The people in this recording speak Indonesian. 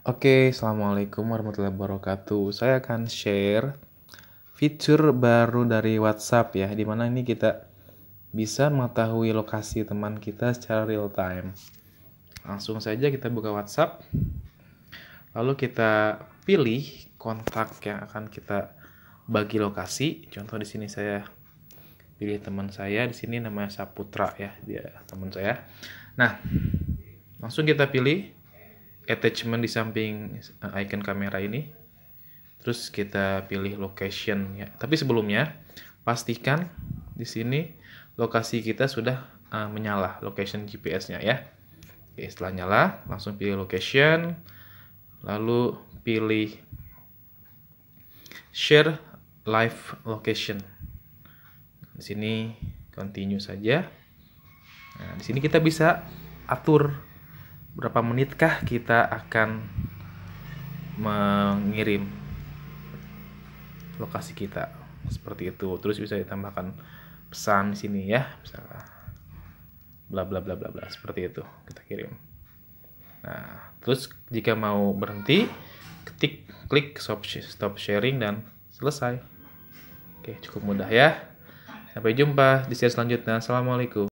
Oke, Assalamualaikum warahmatullahi wabarakatuh. Saya akan share fitur baru dari WhatsApp ya, di mana ini kita bisa mengetahui lokasi teman kita secara real time. Langsung saja kita buka WhatsApp, lalu kita pilih kontak yang akan kita bagi lokasi. Contoh di sini saya pilih teman saya, di sini namanya Saputra ya, dia teman saya. Nah, langsung kita pilih attachment di samping eh, icon kamera ini. Terus kita pilih location ya. Tapi sebelumnya pastikan di sini lokasi kita sudah uh, menyala location GPS-nya ya. Oke, setelah nyala langsung pilih location lalu pilih share live location. Nah, di sini continue saja. Nah, di sini kita bisa atur berapa menitkah kita akan mengirim lokasi kita seperti itu terus bisa ditambahkan pesan di sini ya misalnya bla bla bla bla bla seperti itu kita kirim nah terus jika mau berhenti ketik klik stop stop sharing dan selesai oke cukup mudah ya sampai jumpa di share selanjutnya assalamualaikum